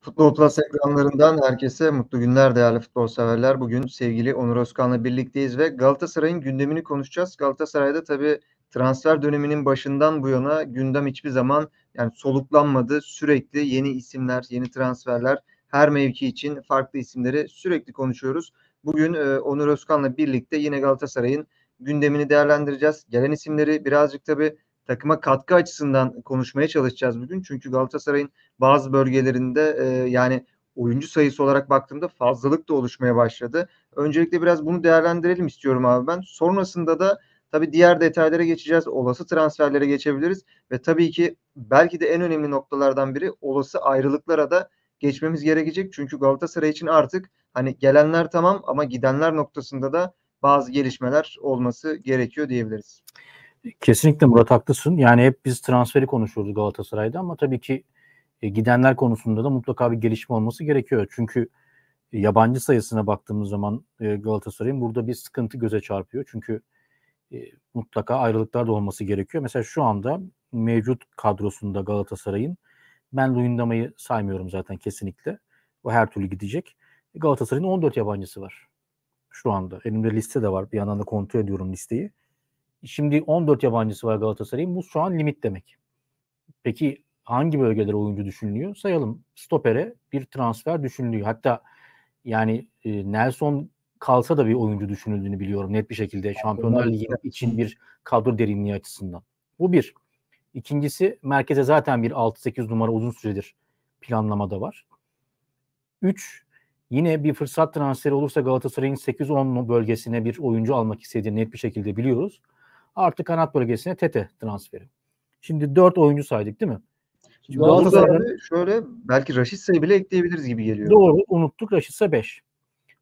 Futbol Plus ekranlarından herkese mutlu günler değerli futbol severler. Bugün sevgili Onur Özkan'la birlikteyiz ve Galatasaray'ın gündemini konuşacağız. Galatasaray'da tabii transfer döneminin başından bu yana gündem hiçbir zaman yani soluklanmadı. Sürekli yeni isimler, yeni transferler her mevki için farklı isimleri sürekli konuşuyoruz. Bugün e, Onur Özkan'la birlikte yine Galatasaray'ın gündemini değerlendireceğiz. Gelen isimleri birazcık tabii takıma katkı açısından konuşmaya çalışacağız bugün. Çünkü Galatasaray'ın bazı bölgelerinde e, yani oyuncu sayısı olarak baktığımda fazlalık da oluşmaya başladı. Öncelikle biraz bunu değerlendirelim istiyorum abi ben. Sonrasında da tabii diğer detaylara geçeceğiz. Olası transferlere geçebiliriz ve tabii ki belki de en önemli noktalardan biri olası ayrılıklara da geçmemiz gerekecek. Çünkü Galatasaray için artık hani gelenler tamam ama gidenler noktasında da bazı gelişmeler olması gerekiyor diyebiliriz. Kesinlikle Murat haklısın. Yani hep biz transferi konuşuyoruz Galatasaray'da ama tabii ki e, gidenler konusunda da mutlaka bir gelişme olması gerekiyor. Çünkü e, yabancı sayısına baktığımız zaman e, Galatasaray'ın burada bir sıkıntı göze çarpıyor. Çünkü mutlaka ayrılıklar da olması gerekiyor. Mesela şu anda mevcut kadrosunda Galatasaray'ın ben Luyendama'yı saymıyorum zaten kesinlikle. O her türlü gidecek. Galatasaray'ın 14 yabancısı var şu anda. Elimde liste de var. Bir yandan da kontrol ediyorum listeyi. Şimdi 14 yabancısı var Galatasaray'ın. Bu şu an limit demek. Peki hangi bölgelere oyuncu düşünülüyor? Sayalım. Stopere bir transfer düşünülüyor. Hatta yani e, Nelson kalsa da bir oyuncu düşünüldüğünü biliyorum net bir şekilde. Şampiyonlar Ligi için bir kadro derinliği açısından. Bu bir. İkincisi merkeze zaten bir 6-8 numara uzun süredir planlamada var. 3. Yine bir fırsat transferi olursa Galatasaray'ın 8-10 bölgesine bir oyuncu almak istediğini net bir şekilde biliyoruz artı kanat bölgesine Tete transferi. Şimdi 4 oyuncu saydık değil mi? Galatasaray'da şöyle belki Raşitsa'yı bile ekleyebiliriz gibi geliyor. Doğru unuttuk Raşitsa 5.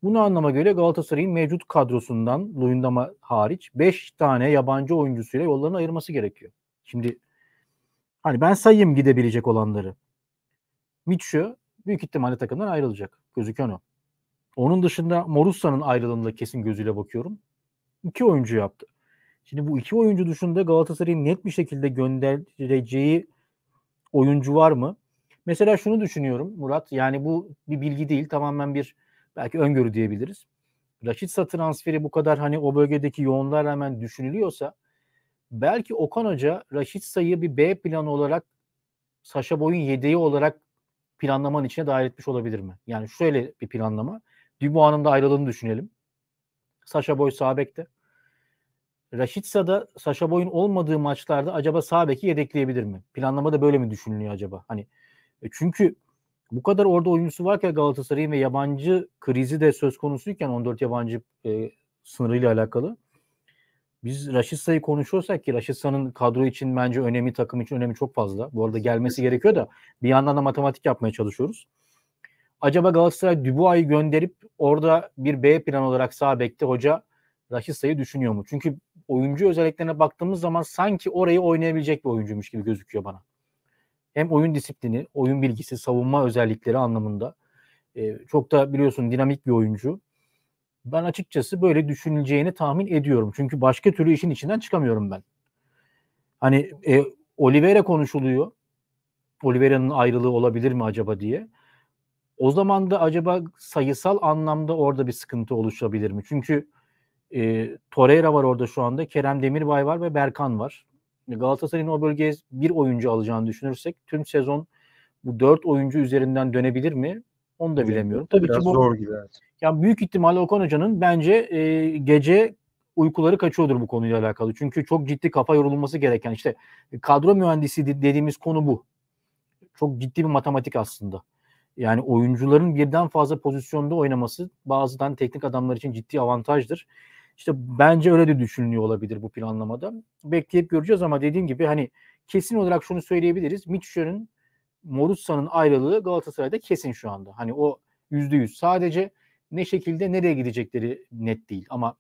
Bunu anlama göre Galatasaray'ın mevcut kadrosundan Luyendama hariç 5 tane yabancı oyuncusuyla yollarını ayırması gerekiyor. Şimdi hani ben sayayım gidebilecek olanları. Mitchell büyük ihtimalle takımdan ayrılacak. Gözüken o. Onun dışında Morussa'nın ayrılığında kesin gözüyle bakıyorum. İki oyuncu yaptı. Şimdi bu iki oyuncu dışında Galatasaray'ın net bir şekilde göndereceği oyuncu var mı? Mesela şunu düşünüyorum Murat. Yani bu bir bilgi değil. Tamamen bir belki öngörü diyebiliriz. Raşitsa transferi bu kadar hani o bölgedeki yoğunluğa rağmen düşünülüyorsa belki Okan Hoca Raşitsa'yı bir B planı olarak Saşa Boy'un yedeği olarak planlamanın içine dahil etmiş olabilir mi? Yani şöyle bir planlama. Dubois'un da ayrılığını düşünelim. Saşa Boy sağ bekte. Raşitsa'da Sasha Boy'un olmadığı maçlarda acaba sağ beki yedekleyebilir mi? Planlama da böyle mi düşünülüyor acaba? Hani e, çünkü bu kadar orada oyuncusu varken Galatasaray'ın ve yabancı krizi de söz konusuyken 14 yabancı e, sınırıyla alakalı. Biz Raşitsa'yı konuşuyorsak ki Raşitsa'nın kadro için bence önemi, takım için önemi çok fazla. Bu arada gelmesi gerekiyor da bir yandan da matematik yapmaya çalışıyoruz. Acaba Galatasaray Dubois'u gönderip orada bir B plan olarak sağ bekte hoca Raşitsa'yı düşünüyor mu? Çünkü oyuncu özelliklerine baktığımız zaman sanki orayı oynayabilecek bir oyuncuymuş gibi gözüküyor bana. Hem oyun disiplini, oyun bilgisi, savunma özellikleri anlamında e, çok da biliyorsun dinamik bir oyuncu. Ben açıkçası böyle düşünüleceğini tahmin ediyorum. Çünkü başka türlü işin içinden çıkamıyorum ben. Hani e, Oliveira konuşuluyor. Oliveira'nın ayrılığı olabilir mi acaba diye. O zaman da acaba sayısal anlamda orada bir sıkıntı oluşabilir mi? Çünkü e, Torreira var orada şu anda. Kerem Demirbay var ve Berkan var. E, Galatasaray'ın o bölgeye bir oyuncu alacağını düşünürsek tüm sezon bu dört oyuncu üzerinden dönebilir mi? Onu da bilemiyorum. Tabii Biraz ki bu zor gibi. Evet. Yani büyük ihtimalle Okan Hoca'nın bence e, gece uykuları kaçıyordur bu konuyla alakalı. Çünkü çok ciddi kafa yorulması gereken işte kadro mühendisi dediğimiz konu bu. Çok ciddi bir matematik aslında. Yani oyuncuların birden fazla pozisyonda oynaması bazıdan teknik adamlar için ciddi avantajdır. İşte bence öyle de düşünülüyor olabilir bu planlamada. Bekleyip göreceğiz ama dediğim gibi hani kesin olarak şunu söyleyebiliriz. Mitchell'ın Morussa'nın ayrılığı Galatasaray'da kesin şu anda. Hani o yüzde yüz. Sadece ne şekilde nereye gidecekleri net değil ama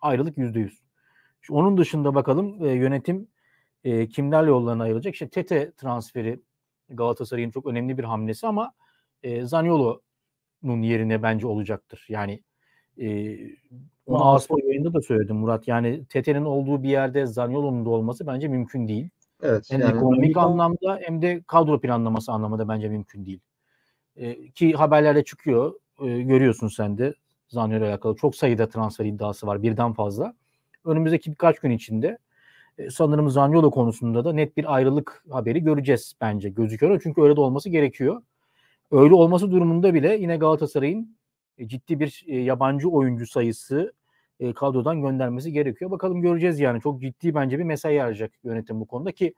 ayrılık yüzde yüz. Onun dışında bakalım e, yönetim e, kimlerle yollarına ayrılacak? İşte Tete transferi Galatasaray'ın çok önemli bir hamlesi ama e, Zaniolo'nun yerine bence olacaktır. Yani e, onu Ağustos yayında da söyledim Murat. Yani TT'nin olduğu bir yerde Zaniolo'nun da olması bence mümkün değil. Evet, hem yani ekonomik yani... anlamda hem de kadro planlaması anlamında bence mümkün değil. E, ki haberlerde çıkıyor. E, görüyorsun sen de Zaniolo alakalı. Çok sayıda transfer iddiası var. Birden fazla. Önümüzdeki birkaç gün içinde e, sanırım Zaniolo konusunda da net bir ayrılık haberi göreceğiz bence gözüküyor. Çünkü öyle de olması gerekiyor. Öyle olması durumunda bile yine Galatasaray'ın e, ciddi bir e, yabancı oyuncu sayısı e, kadrodan göndermesi gerekiyor. Bakalım göreceğiz yani. Çok ciddi bence bir mesai harcayacak yönetim bu konuda ki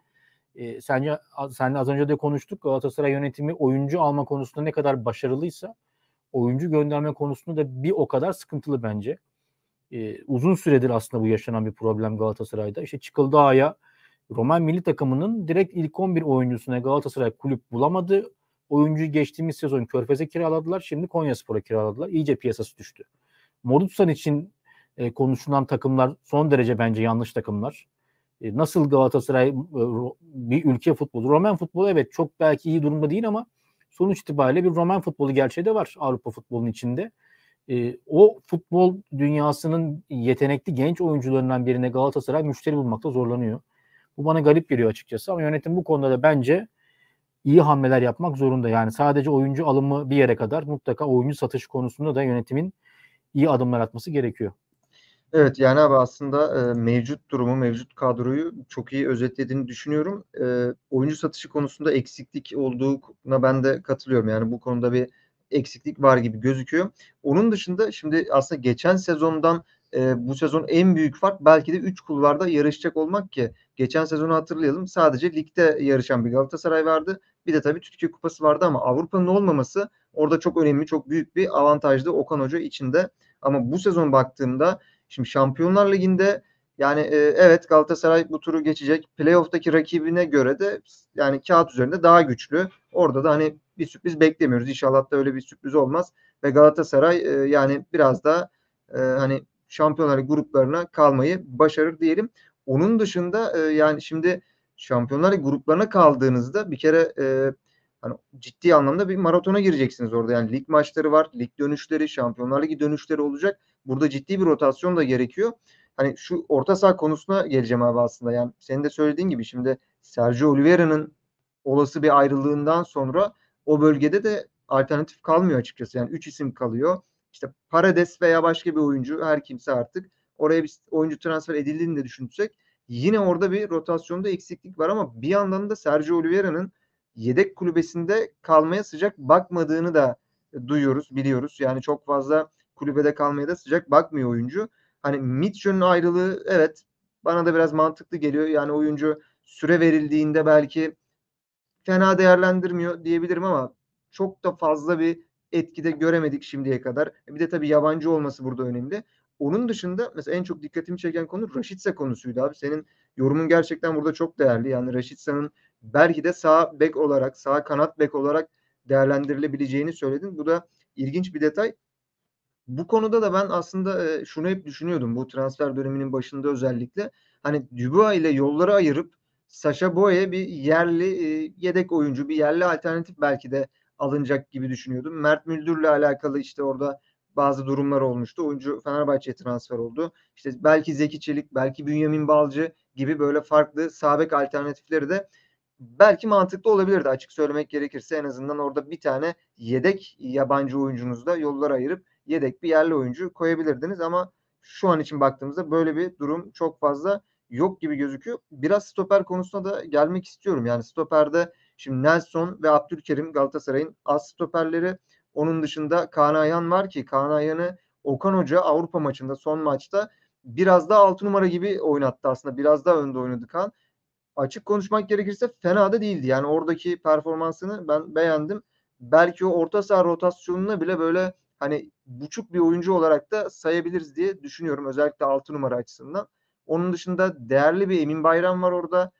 e, sence senle az önce de konuştuk Galatasaray yönetimi oyuncu alma konusunda ne kadar başarılıysa oyuncu gönderme konusunda da bir o kadar sıkıntılı bence. E, uzun süredir aslında bu yaşanan bir problem Galatasaray'da. İşte Çıkıldağ'a Roman milli takımının direkt ilk 11 oyuncusuna Galatasaray kulüp bulamadı. Oyuncu geçtiğimiz sezon Körfez'e kiraladılar. Şimdi Konya Spor'a kiraladılar. İyice piyasası düştü. Morutsan için e, konuşulan takımlar son derece bence yanlış takımlar. E, nasıl Galatasaray e, bir ülke futbolu? Roman futbolu evet çok belki iyi durumda değil ama sonuç itibariyle bir Roman futbolu gerçeği de var Avrupa futbolunun içinde. E, o futbol dünyasının yetenekli genç oyuncularından birine Galatasaray müşteri bulmakta zorlanıyor. Bu bana garip geliyor açıkçası ama yönetim bu konuda da bence iyi hamleler yapmak zorunda. Yani sadece oyuncu alımı bir yere kadar mutlaka oyuncu satış konusunda da yönetimin iyi adımlar atması gerekiyor. Evet yani abi aslında e, mevcut durumu, mevcut kadroyu çok iyi özetlediğini düşünüyorum. E, oyuncu satışı konusunda eksiklik olduğuna ben de katılıyorum. Yani bu konuda bir eksiklik var gibi gözüküyor. Onun dışında şimdi aslında geçen sezondan e, bu sezon en büyük fark belki de 3 kulvarda yarışacak olmak ki geçen sezonu hatırlayalım sadece ligde yarışan bir Galatasaray vardı. Bir de tabii Türkiye Kupası vardı ama Avrupa'nın olmaması orada çok önemli, çok büyük bir avantajdı Okan Hoca için de. Ama bu sezon baktığımda şimdi Şampiyonlar Ligi'nde yani e, evet Galatasaray bu turu geçecek. Playoff'taki rakibine göre de yani kağıt üzerinde daha güçlü. Orada da hani bir sürpriz beklemiyoruz. İnşallah da öyle bir sürpriz olmaz. Ve Galatasaray e, yani biraz da e, hani şampiyonlar gruplarına kalmayı başarır diyelim. Onun dışında e, yani şimdi Şampiyonlar gruplarına kaldığınızda bir kere e, hani ciddi anlamda bir maratona gireceksiniz orada. Yani lig maçları var, lig dönüşleri, Şampiyonlar Ligi dönüşleri olacak. Burada ciddi bir rotasyon da gerekiyor. Hani şu orta saha konusuna geleceğim abi aslında. Yani senin de söylediğin gibi şimdi Sergio Oliveira'nın olası bir ayrılığından sonra o bölgede de alternatif kalmıyor açıkçası. Yani 3 isim kalıyor. İşte Parades veya başka bir oyuncu her kimse artık oraya bir oyuncu transfer edildiğini de düşünsek Yine orada bir rotasyonda eksiklik var ama bir yandan da Sergio Oliveira'nın yedek kulübesinde kalmaya sıcak bakmadığını da e, duyuyoruz, biliyoruz. Yani çok fazla kulübede kalmaya da sıcak bakmıyor oyuncu. Hani Mitchell'ın ayrılığı evet bana da biraz mantıklı geliyor. Yani oyuncu süre verildiğinde belki fena değerlendirmiyor diyebilirim ama çok da fazla bir etkide göremedik şimdiye kadar. E, bir de tabii yabancı olması burada önemli. Onun dışında mesela en çok dikkatimi çeken konu Raşitsa konusuydu abi. Senin yorumun gerçekten burada çok değerli. Yani Raşitsa'nın belki de sağ bek olarak, sağ kanat bek olarak değerlendirilebileceğini söyledin. Bu da ilginç bir detay. Bu konuda da ben aslında e, şunu hep düşünüyordum bu transfer döneminin başında özellikle. Hani Dubois ile yolları ayırıp Sasha Boye bir yerli e, yedek oyuncu, bir yerli alternatif belki de alınacak gibi düşünüyordum. Mert Müldür'le alakalı işte orada bazı durumlar olmuştu. Oyuncu Fenerbahçe'ye transfer oldu. İşte belki Zeki Çelik, belki Bünyamin Balcı gibi böyle farklı sabek alternatifleri de belki mantıklı olabilirdi açık söylemek gerekirse. En azından orada bir tane yedek yabancı oyuncunuzda yollar ayırıp yedek bir yerli oyuncu koyabilirdiniz ama şu an için baktığımızda böyle bir durum çok fazla yok gibi gözüküyor. Biraz stoper konusuna da gelmek istiyorum. Yani stoperde şimdi Nelson ve Abdülkerim Galatasaray'ın az stoperleri onun dışında Kaan Ayhan var ki Kaan Ayhan'ı Okan Hoca Avrupa maçında son maçta biraz daha 6 numara gibi oynattı aslında. Biraz daha önde oynadı Kaan. Açık konuşmak gerekirse fena da değildi. Yani oradaki performansını ben beğendim. Belki o orta saha rotasyonuna bile böyle hani buçuk bir oyuncu olarak da sayabiliriz diye düşünüyorum. Özellikle 6 numara açısından. Onun dışında değerli bir Emin Bayram var orada.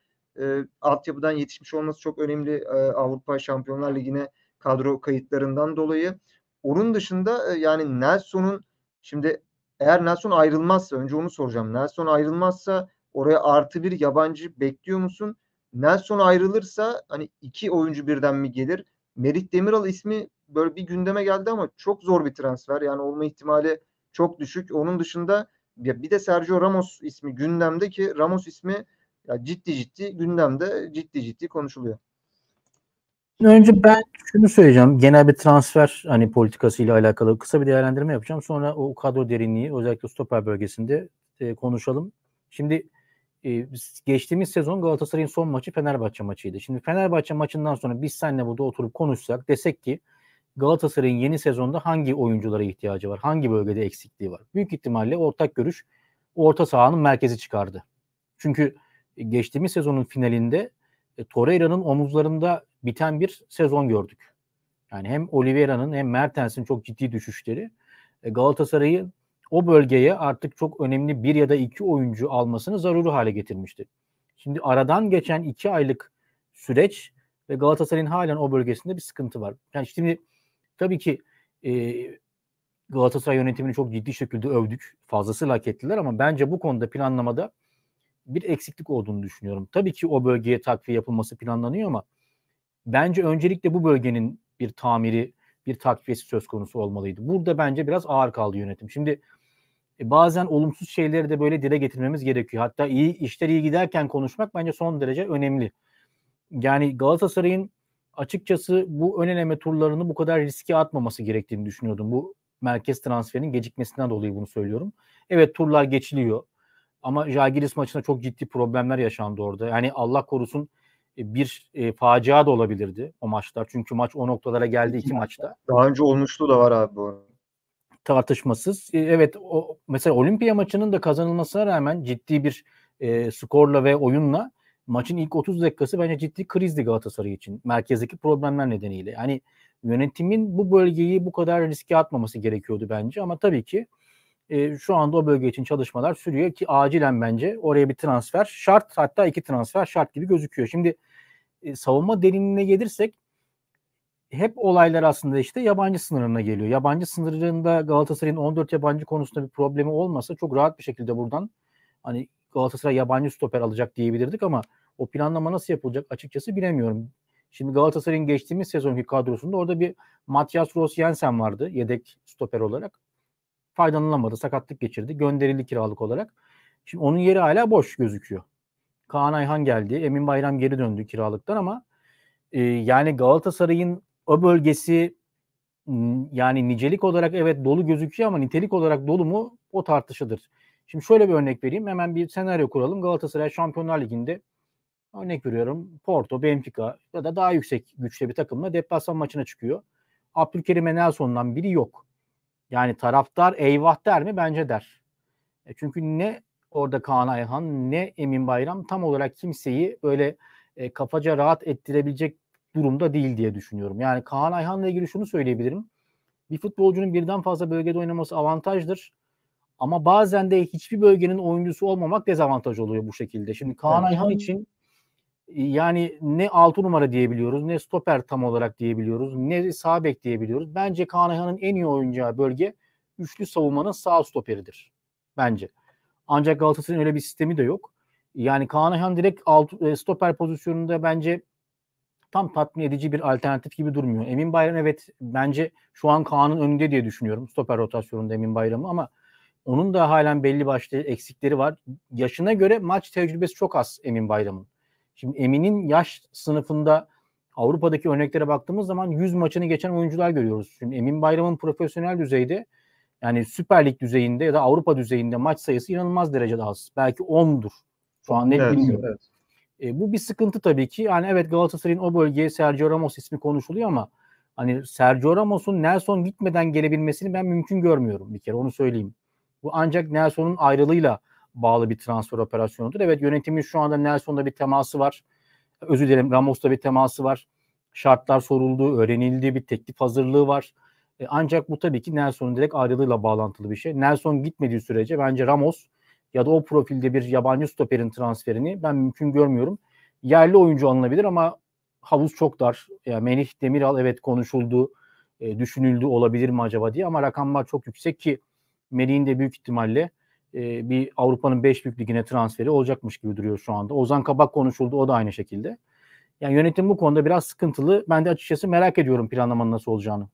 E, altyapıdan yetişmiş olması çok önemli. E, Avrupa Şampiyonlar Ligi'ne kadro kayıtlarından dolayı. Onun dışında e, yani Nelson'un şimdi eğer Nelson ayrılmazsa önce onu soracağım. Nelson ayrılmazsa oraya artı bir yabancı bekliyor musun? Nelson ayrılırsa hani iki oyuncu birden mi gelir? Merit Demiral ismi böyle bir gündeme geldi ama çok zor bir transfer. Yani olma ihtimali çok düşük. Onun dışında ya bir de Sergio Ramos ismi gündemde ki Ramos ismi ya ciddi ciddi gündemde ciddi ciddi konuşuluyor. Önce ben şunu söyleyeceğim. Genel bir transfer hani politikasıyla alakalı kısa bir değerlendirme yapacağım. Sonra o kadro derinliği özellikle stoper bölgesinde e, konuşalım. Şimdi e, geçtiğimiz sezon Galatasaray'ın son maçı Fenerbahçe maçıydı. Şimdi Fenerbahçe maçından sonra biz seninle burada oturup konuşsak desek ki Galatasaray'ın yeni sezonda hangi oyunculara ihtiyacı var? Hangi bölgede eksikliği var? Büyük ihtimalle ortak görüş orta sahanın merkezi çıkardı. Çünkü e, geçtiğimiz sezonun finalinde e, Torreira'nın omuzlarında biten bir sezon gördük. Yani hem Oliveira'nın hem Mertens'in çok ciddi düşüşleri e, Galatasaray'ı o bölgeye artık çok önemli bir ya da iki oyuncu almasını zaruri hale getirmişti. Şimdi aradan geçen iki aylık süreç ve Galatasaray'ın halen o bölgesinde bir sıkıntı var. Yani şimdi tabii ki e, Galatasaray yönetimini çok ciddi şekilde övdük. Fazlasıyla hak ettiler ama bence bu konuda planlamada bir eksiklik olduğunu düşünüyorum. Tabii ki o bölgeye takviye yapılması planlanıyor ama bence öncelikle bu bölgenin bir tamiri, bir takviyesi söz konusu olmalıydı. Burada bence biraz ağır kaldı yönetim. Şimdi e, bazen olumsuz şeyleri de böyle dile getirmemiz gerekiyor. Hatta iyi işler iyi giderken konuşmak bence son derece önemli. Yani Galatasaray'ın açıkçası bu ön eleme turlarını bu kadar riske atmaması gerektiğini düşünüyordum. Bu merkez transferinin gecikmesinden dolayı bunu söylüyorum. Evet turlar geçiliyor. Ama Jagiris maçında çok ciddi problemler yaşandı orada. Yani Allah korusun e, bir e, facia da olabilirdi o maçlar. Çünkü maç o noktalara geldi iki maçta. Daha önce olmuştu da var abi bu tartışmasız. E, evet o, mesela Olimpiya maçının da kazanılmasına rağmen ciddi bir e, skorla ve oyunla maçın ilk 30 dakikası bence ciddi krizdi Galatasaray için. Merkezdeki problemler nedeniyle. Yani yönetimin bu bölgeyi bu kadar riske atmaması gerekiyordu bence ama tabii ki e, şu anda o bölge için çalışmalar sürüyor ki acilen bence oraya bir transfer şart hatta iki transfer şart gibi gözüküyor. Şimdi e, savunma derinliğine gelirsek hep olaylar aslında işte yabancı sınırına geliyor. Yabancı sınırında Galatasaray'ın 14 yabancı konusunda bir problemi olmasa çok rahat bir şekilde buradan hani Galatasaray yabancı stoper alacak diyebilirdik ama o planlama nasıl yapılacak açıkçası bilemiyorum. Şimdi Galatasaray'ın geçtiğimiz sezonki kadrosunda orada bir Matias Ross Jensen vardı yedek stoper olarak. faydalanamadı sakatlık geçirdi, gönderildi kiralık olarak. Şimdi onun yeri hala boş gözüküyor. Kaan Ayhan geldi. Emin Bayram geri döndü kiralıktan ama e, yani Galatasaray'ın o bölgesi yani nicelik olarak evet dolu gözüküyor ama nitelik olarak dolu mu o tartışıdır. Şimdi şöyle bir örnek vereyim. Hemen bir senaryo kuralım. Galatasaray Şampiyonlar Ligi'nde örnek veriyorum Porto, Benfica ya da daha yüksek güçte bir takımla deplasman maçına çıkıyor. Abdülkerim Enelson'dan biri yok. Yani taraftar eyvah der mi? Bence der. E çünkü ne orada Kaan Ayhan ne Emin Bayram tam olarak kimseyi böyle e, kafaca rahat ettirebilecek durumda değil diye düşünüyorum. Yani Kaan Ayhan'la ilgili şunu söyleyebilirim. Bir futbolcunun birden fazla bölgede oynaması avantajdır. Ama bazen de hiçbir bölgenin oyuncusu olmamak dezavantaj oluyor bu şekilde. Şimdi Kaan Ayhan için e, yani ne 6 numara diyebiliyoruz, ne stoper tam olarak diyebiliyoruz, ne sağ bek diyebiliyoruz. Bence Kaan Ayhan'ın en iyi oynayacağı bölge üçlü savunmanın sağ stoperidir. Bence. Ancak Galatasaray'ın öyle bir sistemi de yok. Yani Kaan Ayhan direkt alt, e, stoper pozisyonunda bence tam tatmin edici bir alternatif gibi durmuyor. Emin Bayram evet bence şu an Kaan'ın önünde diye düşünüyorum. Stoper rotasyonunda Emin Bayram'ı ama onun da halen belli başlı eksikleri var. Yaşına göre maç tecrübesi çok az Emin Bayram'ın. Şimdi Emin'in yaş sınıfında Avrupa'daki örneklere baktığımız zaman 100 maçını geçen oyuncular görüyoruz. Şimdi Emin Bayram'ın profesyonel düzeyde yani Süper Lig düzeyinde ya da Avrupa düzeyinde maç sayısı inanılmaz derecede az. Belki 10'dur. Şu an net evet, bilmiyorum. Evet. E, bu bir sıkıntı tabii ki. Yani evet Galatasaray'ın o bölgeye Sergio Ramos ismi konuşuluyor ama hani Sergio Ramos'un Nelson gitmeden gelebilmesini ben mümkün görmüyorum bir kere onu söyleyeyim. Bu ancak Nelson'un ayrılığıyla bağlı bir transfer operasyonudur. Evet yönetimin şu anda Nelson'da bir teması var. Özür dilerim Ramos'ta bir teması var. Şartlar soruldu, öğrenildi, bir teklif hazırlığı var. E, ancak bu tabii ki Nelson'un direkt ayrılığıyla bağlantılı bir şey. Nelson gitmediği sürece bence Ramos ya da o profilde bir yabancı stoperin transferini ben mümkün görmüyorum. Yerli oyuncu alınabilir ama havuz çok dar. Yani Melih Demiral evet konuşuldu, e, düşünüldü olabilir mi acaba diye ama rakamlar çok yüksek ki Melih'in de büyük ihtimalle e, bir Avrupa'nın 5 büyük ligine transferi olacakmış gibi duruyor şu anda. Ozan Kabak konuşuldu o da aynı şekilde. Yani yönetim bu konuda biraz sıkıntılı. Ben de açıkçası merak ediyorum planlamanın nasıl olacağını.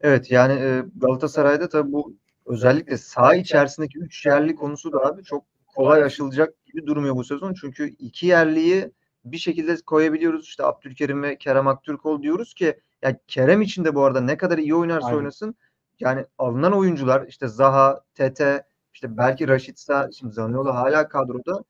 Evet yani e, Galatasaray'da tabii bu özellikle sağ içerisindeki üç yerli konusu da abi çok kolay aşılacak gibi durmuyor bu sezon. Çünkü iki yerliyi bir şekilde koyabiliyoruz. İşte Abdülkerim ve Kerem Aktürkoğlu diyoruz ki ya Kerem için de bu arada ne kadar iyi oynarsa Aynen. oynasın yani alınan oyuncular işte Zaha, Tete, işte belki Raşit Sa, şimdi Zaniolo hala kadroda.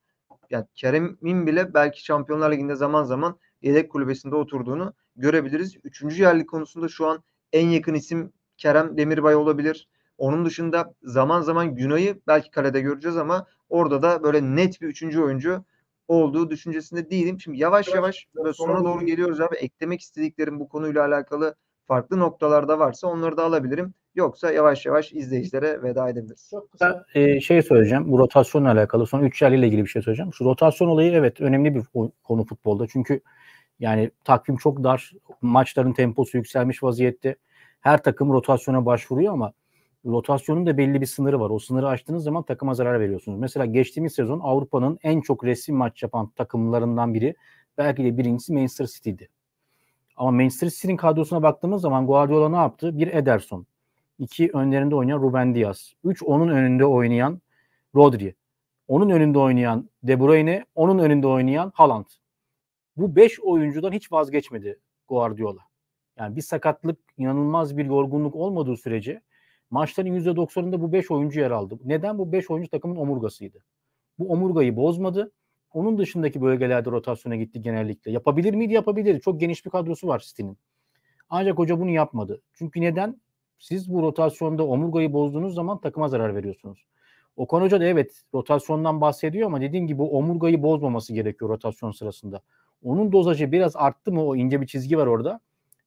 Yani Kerem'in bile belki Şampiyonlar Ligi'nde zaman zaman yedek kulübesinde oturduğunu görebiliriz. Üçüncü yerli konusunda şu an en yakın isim Kerem Demirbay olabilir. Onun dışında zaman zaman Günay'ı belki kalede göreceğiz ama orada da böyle net bir üçüncü oyuncu olduğu düşüncesinde değilim. Şimdi yavaş yavaş böyle sona doğru geliyoruz abi. Eklemek istediklerim bu konuyla alakalı farklı noktalarda varsa onları da alabilirim. Yoksa yavaş yavaş izleyicilere veda edebiliriz. Çok kısa e, şey söyleyeceğim. Bu rotasyonla alakalı. Son 3 yerle ilgili bir şey söyleyeceğim. Şu rotasyon olayı evet önemli bir konu futbolda. Çünkü yani takvim çok dar. Maçların temposu yükselmiş vaziyette. Her takım rotasyona başvuruyor ama rotasyonun da belli bir sınırı var. O sınırı aştığınız zaman takıma zarar veriyorsunuz. Mesela geçtiğimiz sezon Avrupa'nın en çok resim maç yapan takımlarından biri belki de birincisi Manchester City'di. Ama Manchester City'nin kadrosuna baktığımız zaman Guardiola ne yaptı? Bir Ederson. iki önlerinde oynayan Ruben Diaz. Üç onun önünde oynayan Rodri. Onun önünde oynayan De Bruyne. Onun önünde oynayan Haaland bu 5 oyuncudan hiç vazgeçmedi Guardiola. Yani bir sakatlık, inanılmaz bir yorgunluk olmadığı sürece maçların %90'ında bu 5 oyuncu yer aldı. Neden? Bu 5 oyuncu takımın omurgasıydı. Bu omurgayı bozmadı. Onun dışındaki bölgelerde rotasyona gitti genellikle. Yapabilir miydi? Yapabilirdi. Çok geniş bir kadrosu var City'nin. Ancak hoca bunu yapmadı. Çünkü neden? Siz bu rotasyonda omurgayı bozduğunuz zaman takıma zarar veriyorsunuz. Okan Hoca da evet rotasyondan bahsediyor ama dediğim gibi omurgayı bozmaması gerekiyor rotasyon sırasında. Onun dozajı biraz arttı mı o ince bir çizgi var orada.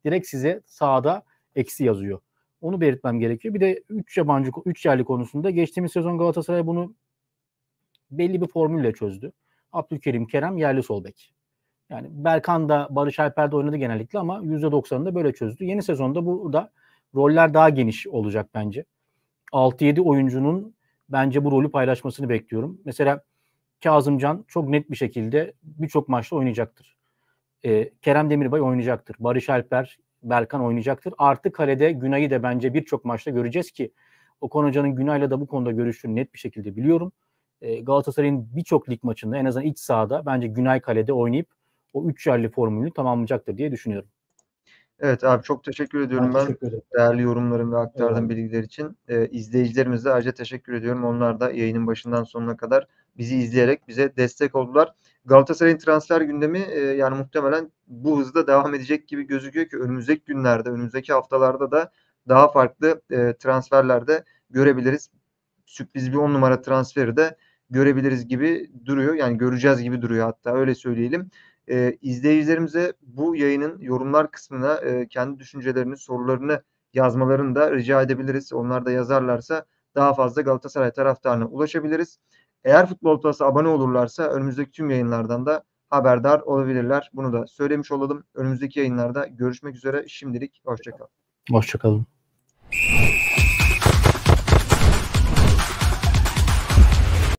Direkt size sağda eksi yazıyor. Onu belirtmem gerekiyor. Bir de 3 yabancı 3 yerli konusunda geçtiğimiz sezon Galatasaray bunu belli bir formülle çözdü. Abdülkerim Kerem yerli sol bek. Yani Berkan da Barış Alper de oynadı genellikle ama %90'ını da böyle çözdü. Yeni sezonda burada roller daha geniş olacak bence. 6-7 oyuncunun bence bu rolü paylaşmasını bekliyorum. Mesela Kazımcan çok net bir şekilde birçok maçta oynayacaktır. E, Kerem Demirbay oynayacaktır. Barış Alper, Berkan oynayacaktır. Artı kalede Günay'ı da bence birçok maçta göreceğiz ki Okan Hoca'nın Günay'la da bu konuda görüştüğünü net bir şekilde biliyorum. E, Galatasaray'ın birçok lig maçında en azından iç sahada bence Günay kalede oynayıp o üç yerli formülünü tamamlayacaktır diye düşünüyorum. Evet abi çok teşekkür ediyorum ben. Teşekkür ederim. Değerli yorumlarımı ve aktardığın evet. bilgiler için. Ee, izleyicilerimize ayrıca teşekkür ediyorum. Onlar da yayının başından sonuna kadar bizi izleyerek bize destek oldular. Galatasaray'ın transfer gündemi e, yani muhtemelen bu hızda devam edecek gibi gözüküyor ki önümüzdeki günlerde, önümüzdeki haftalarda da daha farklı e, transferlerde görebiliriz. Sürpriz bir 10 numara transferi de görebiliriz gibi duruyor. Yani göreceğiz gibi duruyor hatta öyle söyleyelim. E, izleyicilerimize bu yayının yorumlar kısmına e, kendi düşüncelerini, sorularını yazmalarını da rica edebiliriz. Onlar da yazarlarsa daha fazla Galatasaray taraftarına ulaşabiliriz. Eğer Futbol Plus'a abone olurlarsa önümüzdeki tüm yayınlardan da haberdar olabilirler. Bunu da söylemiş olalım. Önümüzdeki yayınlarda görüşmek üzere. Şimdilik hoşçakalın. Hoşçakalın.